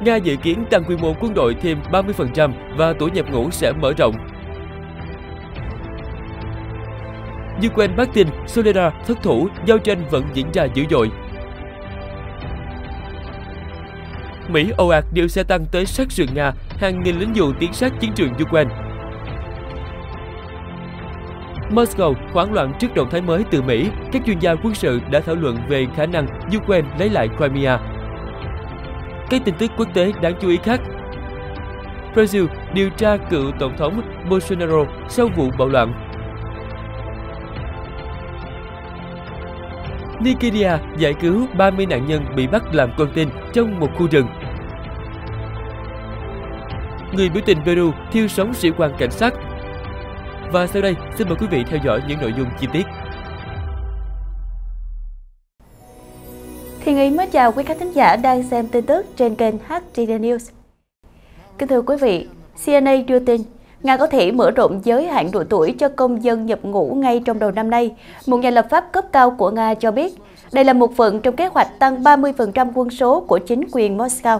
Nga dự kiến tăng quy mô quân đội thêm 30% và tuổi nhập ngũ sẽ mở rộng. Ukraine bắt tin Solera thất thủ, giao tranh vẫn diễn ra dữ dội. Mỹ ồ ạt điều xe tăng tới sát sườn Nga, hàng nghìn lính dù tiến sát chiến trường Ukraine. Moscow hoảng loạn trước động thái mới từ Mỹ, các chuyên gia quân sự đã thảo luận về khả năng Ukraine lấy lại Crimea. Các tin tức quốc tế đáng chú ý khác Brazil điều tra cựu tổng thống Bolsonaro sau vụ bạo loạn. Nigeria giải cứu 30 nạn nhân bị bắt làm con tin trong một khu rừng. Người biểu tình Peru thiêu sống sĩ quan cảnh sát. Và sau đây, xin mời quý vị theo dõi những nội dung chi tiết. Huyền Ý mới chào quý khách thính giả đang xem tin tức trên kênh HTN News. Kính thưa quý vị, CNA đưa tin Nga có thể mở rộng giới hạn độ tuổi cho công dân nhập ngũ ngay trong đầu năm nay. Một nhà lập pháp cấp cao của Nga cho biết, đây là một phần trong kế hoạch tăng 30% quân số của chính quyền Moscow.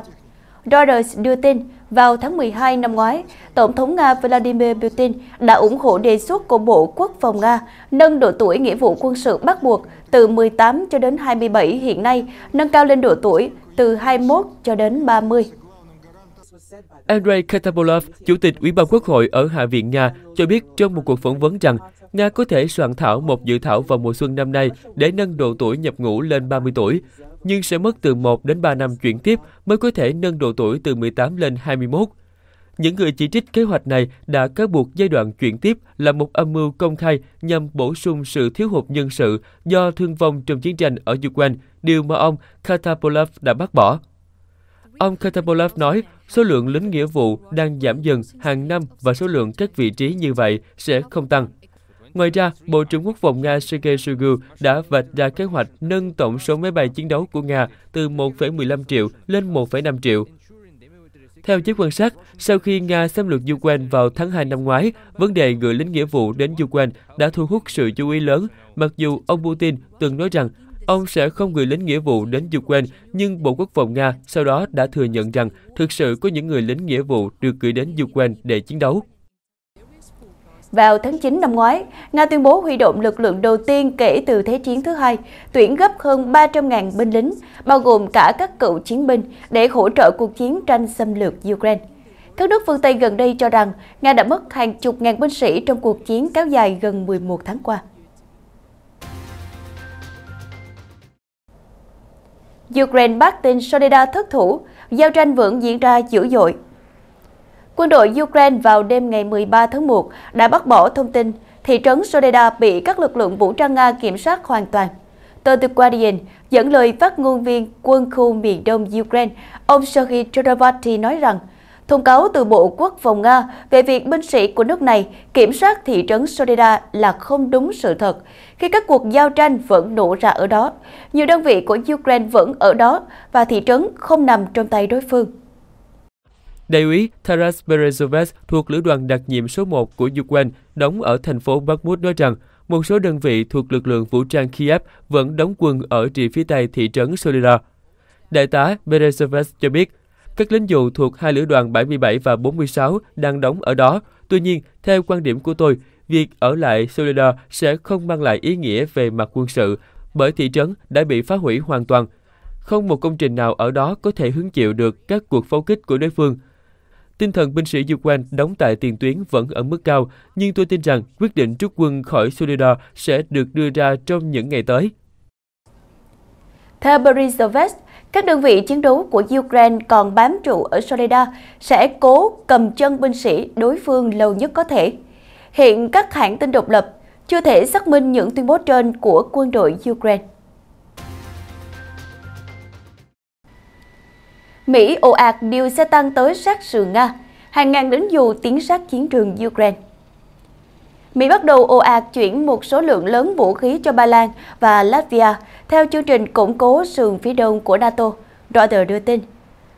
Reuters đưa tin, vào tháng 12 năm ngoái, Tổng thống Nga Vladimir Putin đã ủng hộ đề xuất của Bộ Quốc phòng Nga nâng độ tuổi nghĩa vụ quân sự bắt buộc từ 18 cho đến 27 hiện nay, nâng cao lên độ tuổi từ 21 cho đến 30. Andrei Katabolov, Chủ tịch Ủy ban Quốc hội ở Hạ viện Nga, cho biết trong một cuộc phỏng vấn rằng Nga có thể soạn thảo một dự thảo vào mùa xuân năm nay để nâng độ tuổi nhập ngũ lên 30 tuổi, nhưng sẽ mất từ 1 đến 3 năm chuyển tiếp mới có thể nâng độ tuổi từ 18 lên 21. Những người chỉ trích kế hoạch này đã cáo buộc giai đoạn chuyển tiếp là một âm mưu công khai nhằm bổ sung sự thiếu hụt nhân sự do thương vong trong chiến tranh ở Ukraine, điều mà ông Katapolov đã bác bỏ. Ông Katapolov nói số lượng lính nghĩa vụ đang giảm dần hàng năm và số lượng các vị trí như vậy sẽ không tăng. Ngoài ra, Bộ trưởng Quốc phòng Nga Sergei Shoigu đã vạch ra kế hoạch nâng tổng số máy bay chiến đấu của Nga từ 1,15 triệu lên 1,5 triệu. Theo giới quan sát, sau khi Nga xâm lược Ukraine vào tháng 2 năm ngoái, vấn đề gửi lính nghĩa vụ đến Ukraine đã thu hút sự chú ý lớn, mặc dù ông Putin từng nói rằng ông sẽ không gửi lính nghĩa vụ đến Ukraine, nhưng Bộ Quốc phòng Nga sau đó đã thừa nhận rằng thực sự có những người lính nghĩa vụ được gửi đến Ukraine để chiến đấu. Vào tháng 9 năm ngoái, Nga tuyên bố huy động lực lượng đầu tiên kể từ Thế chiến thứ hai, tuyển gấp hơn 300.000 binh lính, bao gồm cả các cựu chiến binh, để hỗ trợ cuộc chiến tranh xâm lược Ukraine. Các nước phương Tây gần đây cho rằng Nga đã mất hàng chục ngàn binh sĩ trong cuộc chiến kéo dài gần 11 tháng qua. Ukraine bác tin Sodeda thất thủ, giao tranh vẫn diễn ra dữ dội Quân đội Ukraine vào đêm ngày 13 tháng 1 đã bác bỏ thông tin thị trấn Soledad bị các lực lượng vũ trang Nga kiểm soát hoàn toàn. Tờ The Guardian dẫn lời phát ngôn viên quân khu miền đông Ukraine, ông Sergei Chodovaty nói rằng, thông cáo từ Bộ Quốc phòng Nga về việc binh sĩ của nước này kiểm soát thị trấn Soledad là không đúng sự thật, khi các cuộc giao tranh vẫn nổ ra ở đó. Nhiều đơn vị của Ukraine vẫn ở đó và thị trấn không nằm trong tay đối phương. Đại úy Taras Berezovets thuộc lữ đoàn đặc nhiệm số 1 của Ukraine đóng ở thành phố Bakhmut nói rằng một số đơn vị thuộc lực lượng vũ trang Kiev vẫn đóng quân ở rìa phía tây thị trấn Solida. Đại tá Berezovets cho biết, các lính dù thuộc hai lữ đoàn 77 và 46 đang đóng ở đó. Tuy nhiên, theo quan điểm của tôi, việc ở lại Solida sẽ không mang lại ý nghĩa về mặt quân sự, bởi thị trấn đã bị phá hủy hoàn toàn. Không một công trình nào ở đó có thể hứng chịu được các cuộc pháo kích của đối phương. Tinh thần binh sĩ Ukraine đóng tại tiền tuyến vẫn ở mức cao, nhưng tôi tin rằng quyết định rút quân khỏi Solidar sẽ được đưa ra trong những ngày tới. Theo Berizovets, các đơn vị chiến đấu của Ukraine còn bám trụ ở Soledad sẽ cố cầm chân binh sĩ đối phương lâu nhất có thể. Hiện các hãng tin độc lập chưa thể xác minh những tuyên bố trên của quân đội Ukraine. Mỹ ồ ạt điều xe tăng tới sát sườn Nga, hàng ngàn đến dù tiến sát chiến trường Ukraine. Mỹ bắt đầu ồ ạt chuyển một số lượng lớn vũ khí cho Ba Lan và Latvia theo chương trình củng cố sườn phía đông của NATO, Reuters đưa tin.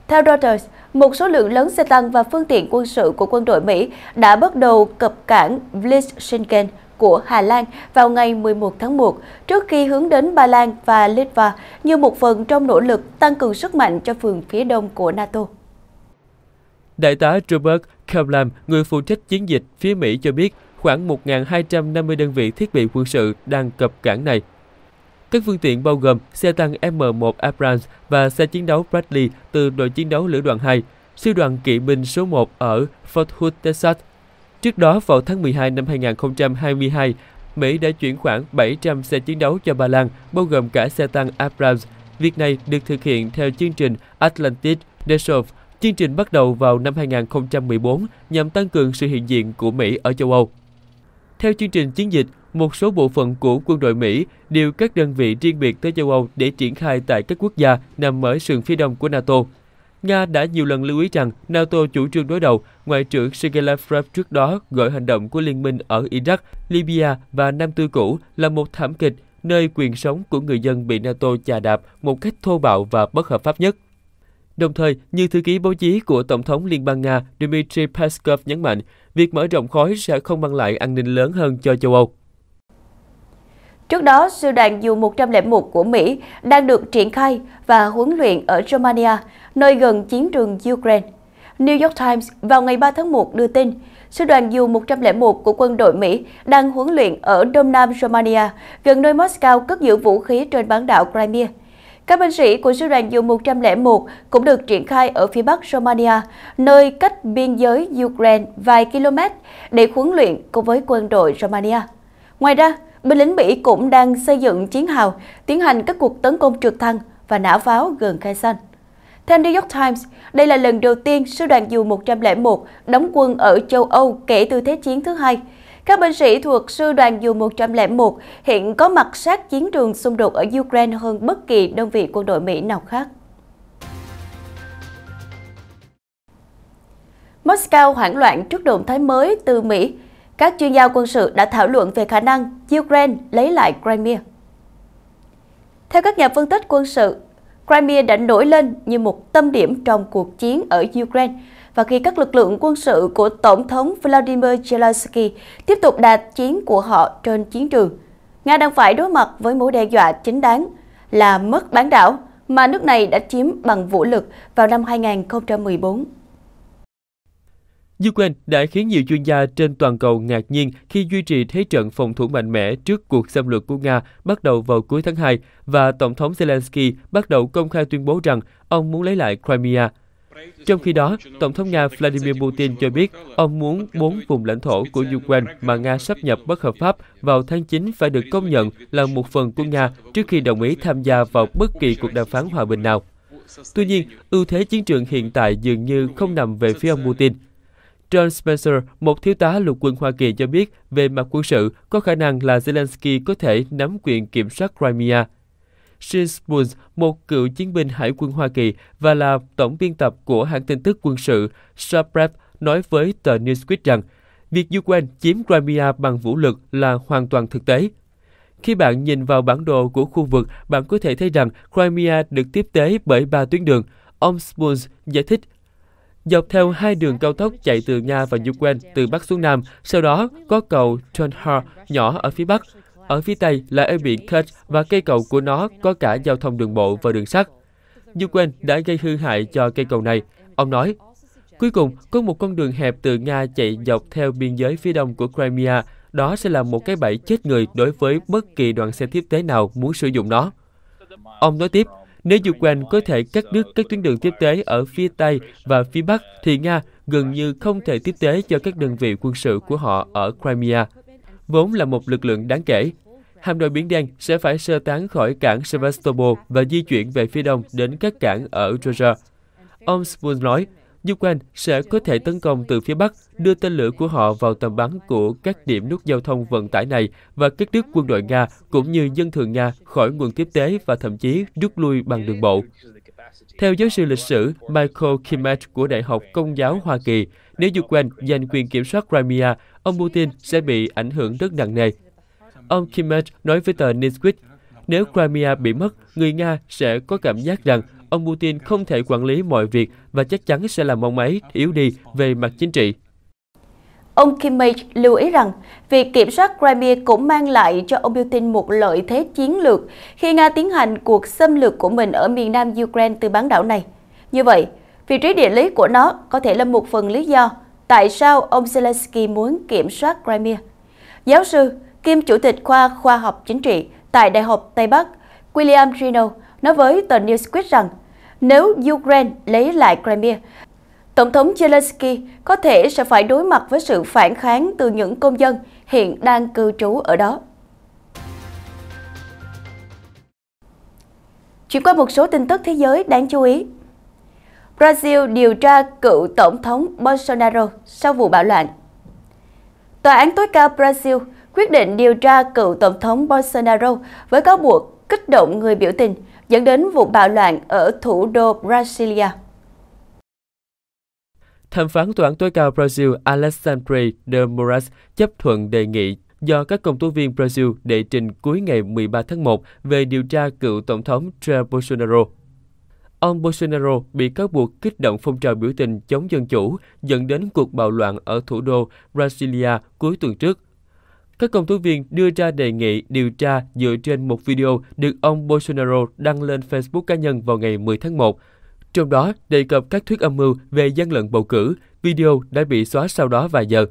Theo Reuters, một số lượng lớn xe tăng và phương tiện quân sự của quân đội Mỹ đã bắt đầu cập cảng Vlissingen của Hà Lan vào ngày 11 tháng 1, trước khi hướng đến Ba Lan và Litva như một phần trong nỗ lực tăng cường sức mạnh cho phường phía đông của NATO. Đại tá Robert Kaplan, người phụ trách chiến dịch phía Mỹ cho biết khoảng 1.250 đơn vị thiết bị quân sự đang cập cảng này. Các phương tiện bao gồm xe tăng M1 Abrams và xe chiến đấu Bradley từ đội chiến đấu lữ đoàn 2, sư đoàn kỵ binh số 1 ở Fort Hood, Texas Trước đó, vào tháng 12 năm 2022, Mỹ đã chuyển khoảng 700 xe chiến đấu cho Ba Lan, bao gồm cả xe tăng Abrams. Việc này được thực hiện theo chương trình Atlantic Resolve. Chương trình bắt đầu vào năm 2014 nhằm tăng cường sự hiện diện của Mỹ ở châu Âu. Theo chương trình chiến dịch, một số bộ phận của quân đội Mỹ đều các đơn vị riêng biệt tới châu Âu để triển khai tại các quốc gia nằm ở sườn phía đông của NATO. Nga đã nhiều lần lưu ý rằng NATO chủ trương đối đầu, Ngoại trưởng Sergei Lavrov trước đó gọi hành động của liên minh ở Iraq, Libya và Nam Tư Cũ là một thảm kịch, nơi quyền sống của người dân bị NATO chà đạp một cách thô bạo và bất hợp pháp nhất. Đồng thời, như thư ký báo chí của Tổng thống Liên bang Nga Dmitry Peskov nhấn mạnh, việc mở rộng khói sẽ không mang lại an ninh lớn hơn cho châu Âu. Trước đó, sư đoàn dù 101 của Mỹ đang được triển khai và huấn luyện ở Romania nơi gần chiến trường Ukraine. New York Times vào ngày 3 tháng 1 đưa tin, sư đoàn U-101 của quân đội Mỹ đang huấn luyện ở đông nam Romania, gần nơi Moscow cất giữ vũ khí trên bán đảo Crimea. Các binh sĩ của sư đoàn U-101 cũng được triển khai ở phía bắc Romania, nơi cách biên giới Ukraine vài km để huấn luyện cùng với quân đội Romania. Ngoài ra, binh lính Mỹ cũng đang xây dựng chiến hào, tiến hành các cuộc tấn công trượt thăng và nã pháo gần Kherson. Theo New York Times, đây là lần đầu tiên sư đoàn dù 101 đóng quân ở châu Âu kể từ Thế chiến thứ hai. Các binh sĩ thuộc sư đoàn dù 101 hiện có mặt sát chiến trường xung đột ở Ukraine hơn bất kỳ đơn vị quân đội Mỹ nào khác. Moscow hoảng loạn trước động thái mới từ Mỹ. Các chuyên gia quân sự đã thảo luận về khả năng Ukraine lấy lại Crimea. Theo các nhà phân tích quân sự, Crimea đã nổi lên như một tâm điểm trong cuộc chiến ở Ukraine và khi các lực lượng quân sự của Tổng thống Vladimir Zelensky tiếp tục đạt chiến của họ trên chiến trường. Nga đang phải đối mặt với mối đe dọa chính đáng là mất bán đảo mà nước này đã chiếm bằng vũ lực vào năm 2014. Ukraine đã khiến nhiều chuyên gia trên toàn cầu ngạc nhiên khi duy trì thế trận phòng thủ mạnh mẽ trước cuộc xâm lược của Nga bắt đầu vào cuối tháng 2 và Tổng thống Zelensky bắt đầu công khai tuyên bố rằng ông muốn lấy lại Crimea. Trong khi đó, Tổng thống Nga Vladimir Putin cho biết ông muốn bốn vùng lãnh thổ của Ukraine mà Nga sắp nhập bất hợp pháp vào tháng 9 phải được công nhận là một phần của Nga trước khi đồng ý tham gia vào bất kỳ cuộc đàm phán hòa bình nào. Tuy nhiên, ưu thế chiến trường hiện tại dường như không nằm về phía ông Putin – John Spencer, một thiếu tá lục quân Hoa Kỳ cho biết về mặt quân sự có khả năng là Zelensky có thể nắm quyền kiểm soát Crimea. Shin Spoons, một cựu chiến binh hải quân Hoa Kỳ và là tổng biên tập của hãng tin tức quân sự Shaprep nói với tờ Newsweek rằng việc Ukraine chiếm Crimea bằng vũ lực là hoàn toàn thực tế. Khi bạn nhìn vào bản đồ của khu vực, bạn có thể thấy rằng Crimea được tiếp tế bởi ba tuyến đường. Ông Spoons giải thích dọc theo hai đường cao tốc chạy từ Nga và Ukraine từ Bắc xuống Nam, sau đó có cầu Tonhar nhỏ ở phía Bắc. Ở phía Tây là eo biển Kerch và cây cầu của nó có cả giao thông đường bộ và đường sắt. Ukraine đã gây hư hại cho cây cầu này. Ông nói, Cuối cùng, có một con đường hẹp từ Nga chạy dọc theo biên giới phía đông của Crimea. Đó sẽ là một cái bẫy chết người đối với bất kỳ đoàn xe tiếp tế nào muốn sử dụng nó. Ông nói tiếp, nếu Ukraine có thể cắt đứt các tuyến đường tiếp tế ở phía Tây và phía Bắc, thì Nga gần như không thể tiếp tế cho các đơn vị quân sự của họ ở Crimea, vốn là một lực lượng đáng kể. Hạm đội Biển Đen sẽ phải sơ tán khỏi cảng Sevastopol và di chuyển về phía đông đến các cảng ở Georgia. Ông Spoon nói, Ukraine sẽ có thể tấn công từ phía Bắc, đưa tên lửa của họ vào tầm bắn của các điểm nút giao thông vận tải này và cắt đứt quân đội Nga cũng như dân thường Nga khỏi nguồn tiếp tế và thậm chí rút lui bằng đường bộ. Theo giáo sư lịch sử Michael Kimmett của Đại học Công giáo Hoa Kỳ, nếu Ukraine giành quyền kiểm soát Crimea, ông Putin sẽ bị ảnh hưởng rất nặng nề. Ông Kimmett nói với tờ Newsweek, nếu Crimea bị mất, người Nga sẽ có cảm giác rằng Ông Putin không thể quản lý mọi việc và chắc chắn sẽ làm ông ấy yếu đi về mặt chính trị. Ông Kimmich lưu ý rằng, việc kiểm soát Crimea cũng mang lại cho ông Putin một lợi thế chiến lược khi Nga tiến hành cuộc xâm lược của mình ở miền nam Ukraine từ bán đảo này. Như vậy, vị trí địa lý của nó có thể là một phần lý do tại sao ông Zelensky muốn kiểm soát Crimea. Giáo sư, kiêm chủ tịch khoa khoa học chính trị tại Đại học Tây Bắc, William Trino nói với tờ Newsweek rằng nếu Ukraine lấy lại Crimea. Tổng thống Zelensky có thể sẽ phải đối mặt với sự phản kháng từ những công dân hiện đang cư trú ở đó. Chuyển qua một số tin tức thế giới đáng chú ý. Brazil điều tra cựu tổng thống Bolsonaro sau vụ bạo loạn. Tòa án tối cao Brazil quyết định điều tra cựu tổng thống Bolsonaro với cáo buộc kích động người biểu tình dẫn đến vụ bạo loạn ở thủ đô Brasilia. Thẩm phán tòa án tối cao Brazil Alexandre de Moraes chấp thuận đề nghị do các công tố viên Brazil đệ trình cuối ngày 13 tháng 1 về điều tra cựu Tổng thống Jair Bolsonaro. Ông Bolsonaro bị cáo buộc kích động phong trào biểu tình chống dân chủ dẫn đến cuộc bạo loạn ở thủ đô Brasilia cuối tuần trước các công tố viên đưa ra đề nghị điều tra dựa trên một video được ông Bolsonaro đăng lên Facebook cá nhân vào ngày 10 tháng 1. Trong đó đề cập các thuyết âm mưu về gian lận bầu cử, video đã bị xóa sau đó vài giờ.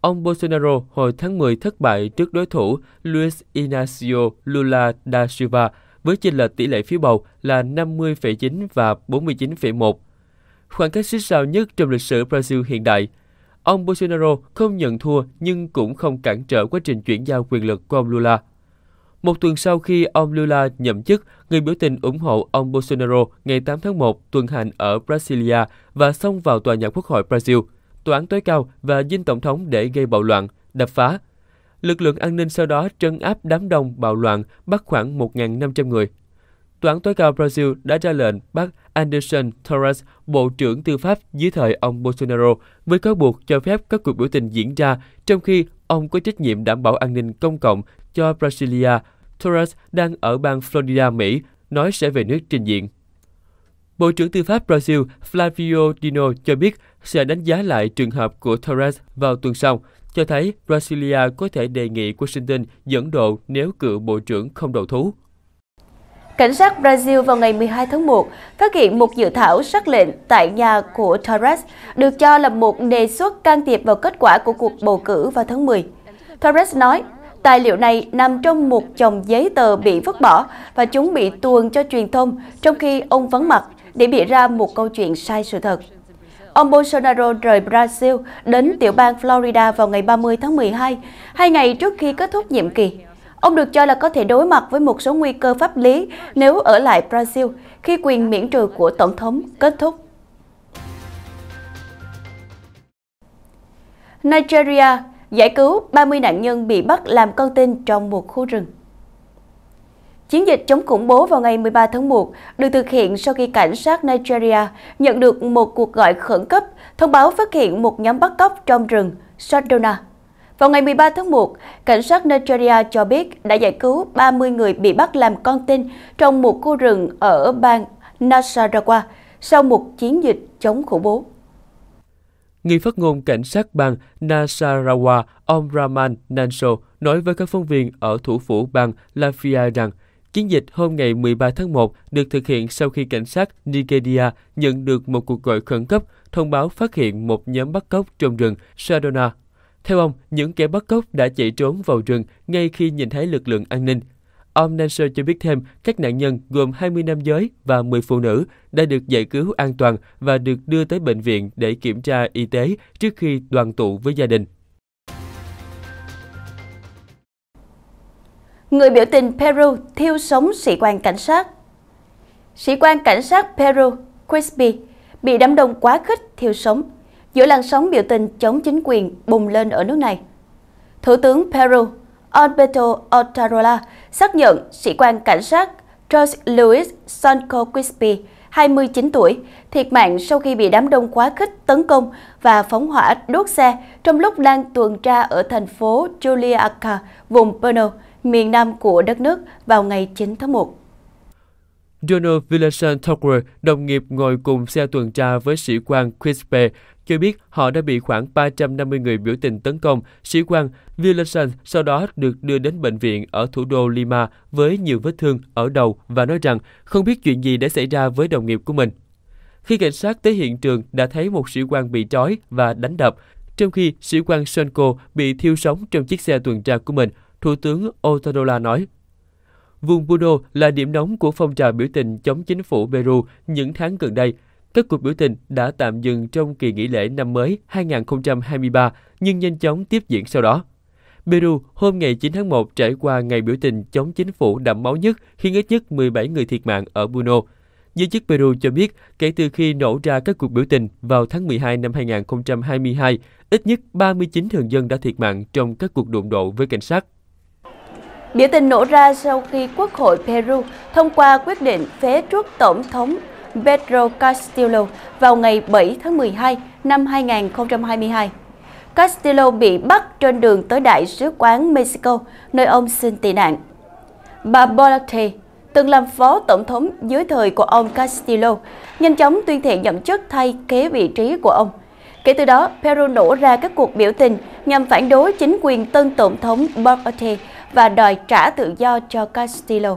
Ông Bolsonaro hồi tháng 10 thất bại trước đối thủ Luiz Inácio Lula da Silva với chênh lệch tỷ lệ phiếu bầu là 50,9 và 49,1. Khoảng cách xích sao nhất trong lịch sử Brazil hiện đại – Ông Bolsonaro không nhận thua nhưng cũng không cản trở quá trình chuyển giao quyền lực của ông Lula. Một tuần sau khi ông Lula nhậm chức, người biểu tình ủng hộ ông Bolsonaro ngày 8 tháng 1 tuần hành ở Brasilia và xông vào tòa nhà quốc hội Brazil, tòa án tối cao và dinh tổng thống để gây bạo loạn, đập phá. Lực lượng an ninh sau đó trấn áp đám đông bạo loạn, bắt khoảng 1.500 người Tòa án tối cao Brazil đã ra lệnh bắt Anderson Torres, Bộ trưởng Tư pháp dưới thời ông Bolsonaro, với cáo buộc cho phép các cuộc biểu tình diễn ra trong khi ông có trách nhiệm đảm bảo an ninh công cộng cho Brasilia. Torres đang ở bang Florida, Mỹ, nói sẽ về nước trình diện. Bộ trưởng Tư pháp Brazil Flavio Dino cho biết sẽ đánh giá lại trường hợp của Torres vào tuần sau, cho thấy Brasilia có thể đề nghị Washington dẫn độ nếu cựu bộ trưởng không đầu thú. Cảnh sát Brazil vào ngày 12 tháng 1 phát hiện một dự thảo sắc lệnh tại nhà của Torres được cho là một đề xuất can thiệp vào kết quả của cuộc bầu cử vào tháng 10. Torres nói, tài liệu này nằm trong một chồng giấy tờ bị vứt bỏ và chúng bị tuồn cho truyền thông trong khi ông vắng mặt để bịa ra một câu chuyện sai sự thật. Ông Bolsonaro rời Brazil đến tiểu bang Florida vào ngày 30 tháng 12, hai ngày trước khi kết thúc nhiệm kỳ. Ông được cho là có thể đối mặt với một số nguy cơ pháp lý nếu ở lại Brazil khi quyền miễn trừ của Tổng thống kết thúc. Nigeria giải cứu 30 nạn nhân bị bắt làm con tin trong một khu rừng. Chiến dịch chống khủng bố vào ngày 13 tháng 1 được thực hiện sau khi cảnh sát Nigeria nhận được một cuộc gọi khẩn cấp thông báo phát hiện một nhóm bắt cóc trong rừng Sardona. Vào ngày 13 tháng 1, cảnh sát Nigeria cho biết đã giải cứu 30 người bị bắt làm con tin trong một khu rừng ở bang Nasarawa sau một chiến dịch chống khủng bố. Người phát ngôn cảnh sát bang Nasarawa, ông Rahman Nanso, nói với các phóng viên ở thủ phủ bang Lafia rằng Chiến dịch hôm ngày 13 tháng 1 được thực hiện sau khi cảnh sát Nigeria nhận được một cuộc gọi khẩn cấp thông báo phát hiện một nhóm bắt cóc trong rừng Sadona theo ông, những kẻ bắt cóc đã chạy trốn vào rừng ngay khi nhìn thấy lực lượng an ninh. Ông Nanser cho biết thêm, các nạn nhân gồm 20 nam giới và 10 phụ nữ đã được giải cứu an toàn và được đưa tới bệnh viện để kiểm tra y tế trước khi đoàn tụ với gia đình. Người biểu tình Peru thiêu sống sĩ quan cảnh sát Sĩ quan cảnh sát Peru, Crispy, bị đám đông quá khích thiêu sống giữa làn sóng biểu tình chống chính quyền bùng lên ở nước này. Thủ tướng Peru Alberto Otarola xác nhận sĩ quan cảnh sát Jose Luis Sanco Quispe, 29 tuổi, thiệt mạng sau khi bị đám đông quá khích tấn công và phóng hỏa đốt xe trong lúc đang tuần tra ở thành phố Juliaca, vùng Puno, miền nam của đất nước vào ngày 9 tháng 1. Donald Villasan Tucker, đồng nghiệp ngồi cùng xe tuần tra với sĩ quan Quispe, cho biết họ đã bị khoảng 350 người biểu tình tấn công. Sĩ quan Villasan sau đó được đưa đến bệnh viện ở thủ đô Lima với nhiều vết thương ở đầu và nói rằng không biết chuyện gì đã xảy ra với đồng nghiệp của mình. Khi cảnh sát tới hiện trường đã thấy một sĩ quan bị trói và đánh đập, trong khi sĩ quan Sonko bị thiêu sống trong chiếc xe tuần tra của mình, Thủ tướng Otadola nói. Vùng Puno là điểm nóng của phong trào biểu tình chống chính phủ Peru những tháng gần đây. Các cuộc biểu tình đã tạm dừng trong kỳ nghỉ lễ năm mới 2023 nhưng nhanh chóng tiếp diễn sau đó. Peru hôm ngày 9 tháng 1 trải qua ngày biểu tình chống chính phủ đẫm máu nhất khiến ít nhất 17 người thiệt mạng ở Puno. Giới chức Peru cho biết kể từ khi nổ ra các cuộc biểu tình vào tháng 12 năm 2022, ít nhất 39 thường dân đã thiệt mạng trong các cuộc đụng độ với cảnh sát. Biểu tình nổ ra sau khi Quốc hội Peru thông qua quyết định phế truất Tổng thống Pedro Castillo vào ngày 7 tháng 12 năm 2022. Castillo bị bắt trên đường tới Đại sứ quán Mexico, nơi ông xin tị nạn. Bà Bolate, từng làm phó tổng thống dưới thời của ông Castillo, nhanh chóng tuyên thệ nhậm chức thay kế vị trí của ông. Kể từ đó, Peru nổ ra các cuộc biểu tình nhằm phản đối chính quyền tân tổng thống Bolate và đòi trả tự do cho Castillo.